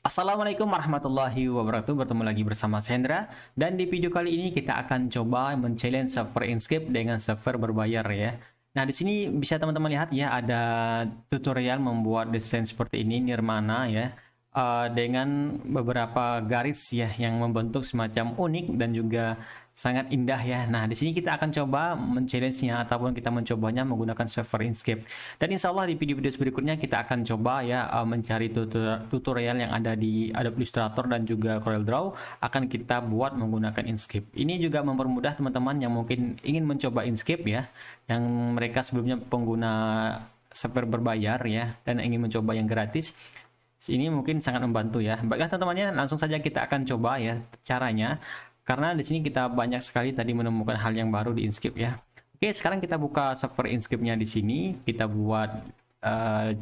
Assalamualaikum warahmatullahi wabarakatuh Bertemu lagi bersama Sandra Dan di video kali ini kita akan coba men server Inkscape dengan server berbayar ya Nah di sini bisa teman-teman lihat ya ada tutorial membuat desain seperti ini Nirmana ya uh, Dengan beberapa garis ya yang membentuk semacam unik dan juga sangat indah ya. Nah, di sini kita akan coba men-challenge-nya ataupun kita mencobanya menggunakan server Inkscape. Dan insya Allah di video-video berikutnya kita akan coba ya eh, mencari tutorial yang ada di Adobe Illustrator dan juga Corel Draw akan kita buat menggunakan Inkscape. Ini juga mempermudah teman-teman yang mungkin ingin mencoba Inkscape ya, yang mereka sebelumnya pengguna server berbayar ya dan ingin mencoba yang gratis ini mungkin sangat membantu ya. Baiklah teman-temannya langsung saja kita akan coba ya caranya karena di sini kita banyak sekali tadi menemukan hal yang baru di Inscape ya. Oke, sekarang kita buka software Inscape-nya di sini. Kita buat uh,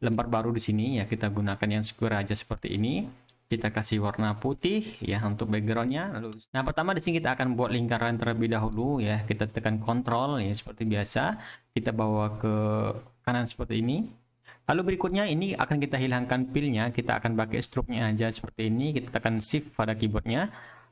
lembar baru di sini ya. Kita gunakan yang square aja seperti ini. Kita kasih warna putih ya untuk backgroundnya. Lalu, nah pertama di sini kita akan buat lingkaran terlebih dahulu ya. Kita tekan Control ya seperti biasa. Kita bawa ke kanan seperti ini. Lalu berikutnya ini akan kita hilangkan pilnya, kita akan pakai stroke-nya aja seperti ini, kita tekan shift pada keyboardnya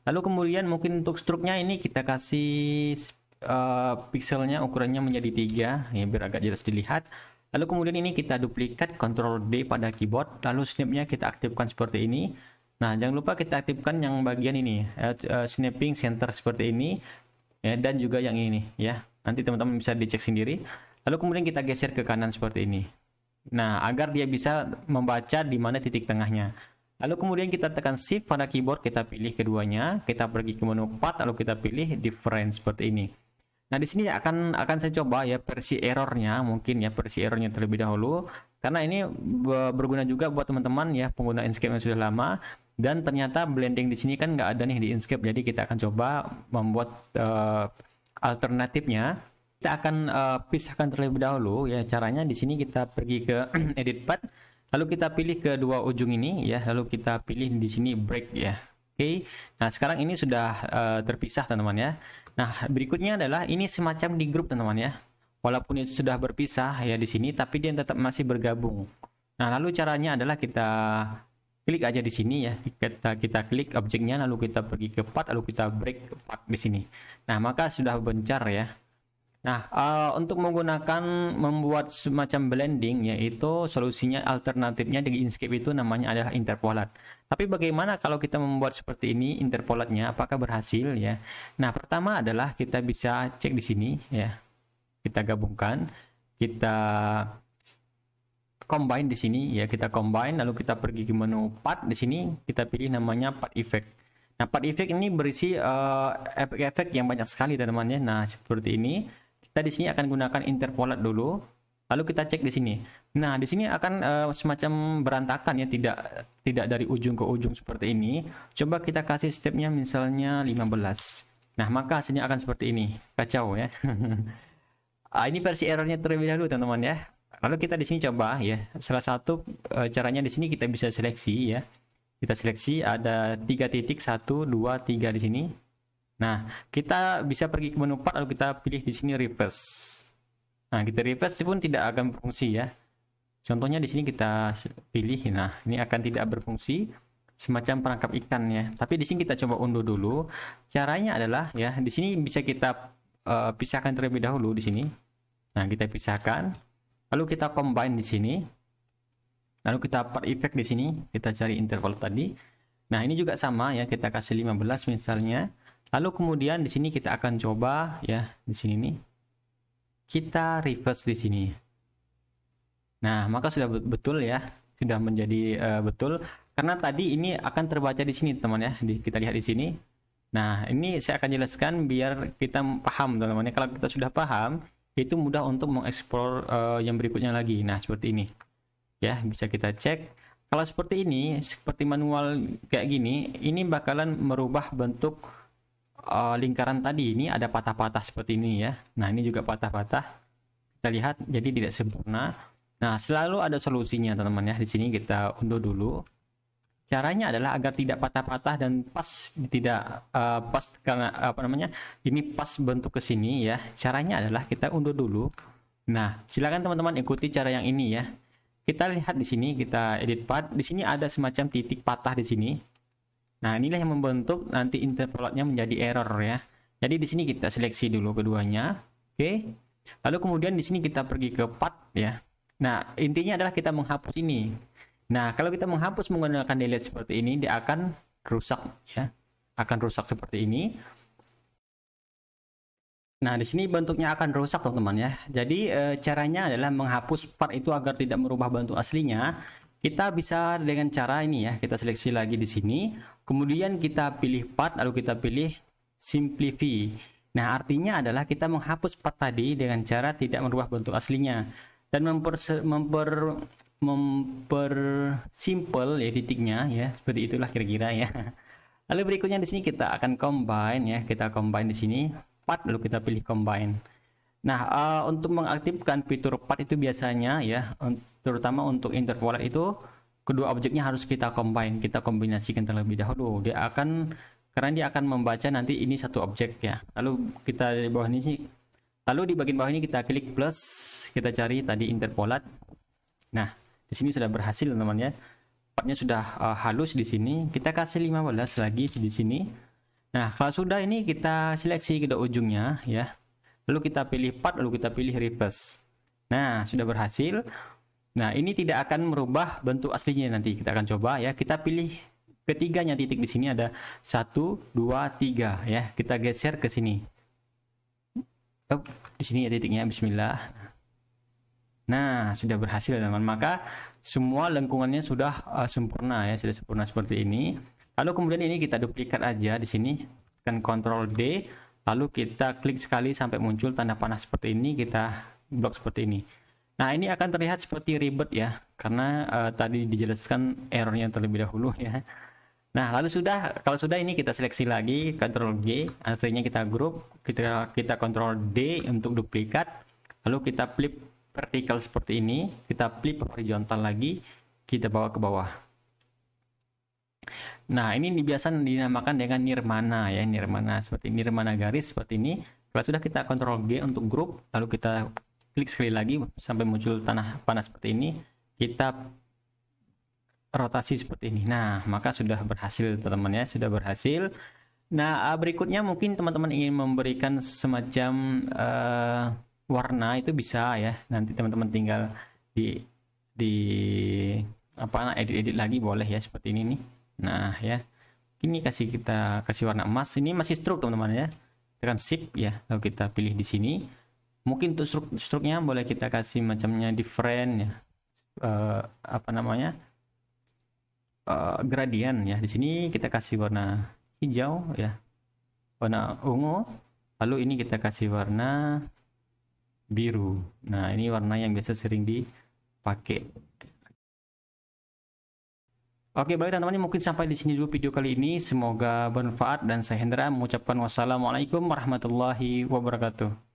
lalu kemudian mungkin untuk struknya ini kita kasih uh, pixelnya ukurannya menjadi tiga ya biar agak jelas dilihat lalu kemudian ini kita duplikat Ctrl D pada keyboard lalu snapnya kita aktifkan seperti ini nah jangan lupa kita aktifkan yang bagian ini uh, uh, snapping center seperti ini ya, dan juga yang ini ya nanti teman-teman bisa dicek sendiri lalu kemudian kita geser ke kanan seperti ini nah agar dia bisa membaca di mana titik tengahnya Lalu kemudian kita tekan shift pada keyboard, kita pilih keduanya, kita pergi ke menu part lalu kita pilih difference seperti ini. Nah, di sini akan akan saya coba ya versi errornya, mungkin ya versi errornya terlebih dahulu karena ini berguna juga buat teman-teman ya pengguna Inkscape yang sudah lama dan ternyata blending di sini kan nggak ada nih di Inkscape. Jadi kita akan coba membuat uh, alternatifnya. Kita akan uh, pisahkan terlebih dahulu ya caranya di sini kita pergi ke edit path Lalu kita pilih kedua ujung ini ya, lalu kita pilih di sini break ya. Oke. Okay. Nah, sekarang ini sudah uh, terpisah teman-teman ya. Nah, berikutnya adalah ini semacam di grup teman-teman ya. Walaupun itu sudah berpisah ya di sini tapi dia tetap masih bergabung. Nah, lalu caranya adalah kita klik aja di sini ya. Kita kita klik objeknya lalu kita pergi ke part lalu kita break part di sini. Nah, maka sudah bencar ya. Nah, uh, untuk menggunakan membuat semacam blending yaitu solusinya alternatifnya di Inkscape itu namanya adalah interpolat. Tapi bagaimana kalau kita membuat seperti ini interpolatnya apakah berhasil ya? Nah, pertama adalah kita bisa cek di sini ya. Kita gabungkan, kita combine di sini ya, kita combine lalu kita pergi ke menu part di sini kita pilih namanya part effect. Nah, part effect ini berisi eh, efek-efek uh, yang banyak sekali teman-teman ya. Nah, seperti ini kita di sini akan gunakan interpolat dulu lalu kita cek di sini nah di sini akan uh, semacam berantakan ya tidak tidak dari ujung ke ujung seperti ini coba kita kasih stepnya misalnya 15 nah maka hasilnya akan seperti ini kacau ya ah, ini versi errornya terlebih dahulu teman-teman ya lalu kita di sini coba ya salah satu uh, caranya di sini kita bisa seleksi ya kita seleksi ada tiga titik satu dua tiga di sini Nah, kita bisa pergi ke menu part lalu kita pilih di sini reverse. Nah, kita reverse pun tidak akan berfungsi ya. Contohnya di sini kita pilih. Nah, ini akan tidak berfungsi semacam perangkap ikan ya. Tapi di sini kita coba unduh dulu. Caranya adalah ya, di sini bisa kita uh, pisahkan terlebih dahulu di sini. Nah, kita pisahkan. Lalu kita combine di sini. Lalu kita part effect di sini, kita cari interval tadi. Nah, ini juga sama ya, kita kasih 15 misalnya. Lalu kemudian di sini kita akan coba ya di sini nih kita reverse di sini. Nah, maka sudah betul ya, sudah menjadi uh, betul karena tadi ini akan terbaca di sini teman ya. Di, kita lihat di sini. Nah, ini saya akan jelaskan biar kita paham teman-teman. Ya. Kalau kita sudah paham, itu mudah untuk mengeksplor uh, yang berikutnya lagi. Nah, seperti ini. Ya, bisa kita cek. Kalau seperti ini, seperti manual kayak gini, ini bakalan merubah bentuk uh, lingkaran tadi ini ada patah-patah seperti ini ya. Nah, ini juga patah-patah. Kita lihat jadi tidak sempurna. Nah, selalu ada solusinya teman-teman ya. Di sini kita unduh dulu. Caranya adalah agar tidak patah-patah dan pas tidak uh, pas karena apa namanya? Ini pas bentuk ke sini ya. Caranya adalah kita unduh dulu. Nah, silakan teman-teman ikuti cara yang ini ya. Kita lihat di sini kita edit part. Di sini ada semacam titik patah di sini. Nah, inilah yang membentuk nanti interpolatnya menjadi error ya. Jadi di sini kita seleksi dulu keduanya. Oke. Okay. Lalu kemudian di sini kita pergi ke part ya. Nah, intinya adalah kita menghapus ini. Nah, kalau kita menghapus menggunakan delete seperti ini, dia akan rusak ya. Akan rusak seperti ini. Nah, di sini bentuknya akan rusak, teman-teman ya. Jadi, e, caranya adalah menghapus part itu agar tidak merubah bentuk aslinya kita bisa dengan cara ini ya, kita seleksi lagi di sini, kemudian kita pilih part lalu kita pilih simplify. Nah, artinya adalah kita menghapus part tadi dengan cara tidak merubah bentuk aslinya dan memper memper mempersimpel ya titiknya ya, seperti itulah kira-kira ya. Lalu berikutnya di sini kita akan combine ya, kita combine di sini part lalu kita pilih combine. Nah, uh, untuk mengaktifkan fitur part itu biasanya ya, terutama untuk interpolate itu kedua objeknya harus kita combine, kita kombinasikan terlebih dahulu. Dia akan karena dia akan membaca nanti ini satu objek ya. Lalu kita di bawah ini sih lalu di bagian bawah ini kita klik plus, kita cari tadi interpolat. Nah, di sini sudah berhasil teman-teman ya. Partnya sudah uh, halus di sini. Kita kasih 15 lagi di sini. Nah, kalau sudah ini kita seleksi ke ujungnya ya lalu kita pilih part, lalu kita pilih reverse. Nah, sudah berhasil. Nah, ini tidak akan merubah bentuk aslinya nanti. Kita akan coba ya. Kita pilih ketiganya titik di sini ada 1 2 3 ya. Kita geser ke sini. Oh, di sini ya titiknya bismillah. Nah, sudah berhasil teman. teman Maka semua lengkungannya sudah uh, sempurna ya, sudah sempurna seperti ini. Lalu kemudian ini kita duplikat aja di sini. kan Control D lalu kita klik sekali sampai muncul tanda panah seperti ini kita blok seperti ini nah ini akan terlihat seperti ribet ya karena uh, tadi dijelaskan errornya terlebih dahulu ya nah lalu sudah kalau sudah ini kita seleksi lagi Ctrl G artinya kita grup kita kita Ctrl D untuk duplikat lalu kita flip vertikal seperti ini kita flip horizontal lagi kita bawa ke bawah Nah, ini biasa dinamakan dengan nirmana ya, nirmana seperti nirmana garis seperti ini. Kalau sudah kita kontrol G untuk grup, lalu kita klik sekali lagi sampai muncul tanah panas seperti ini, kita rotasi seperti ini. Nah, maka sudah berhasil teman-teman ya, sudah berhasil. Nah, eh, berikutnya mungkin teman-teman ingin memberikan semacam uh, warna itu bisa ya. Nanti teman-teman tinggal di di apa edit-edit lagi boleh ya seperti ini nih nah ya ini kasih kita kasih warna emas ini masih stroke teman-teman ya tekan shift ya lalu kita pilih di sini mungkin untuk stroke stroke-nya boleh kita kasih macamnya different ya uh, apa namanya uh, eh, gradien ya di sini kita kasih warna hijau ya warna ungu lalu ini kita kasih warna biru nah ini warna yang biasa sering dipakai Oke baik teman-teman mungkin sampai di sini dulu video kali ini semoga bermanfaat dan saya Hendra mengucapkan wassalamualaikum warahmatullahi wabarakatuh.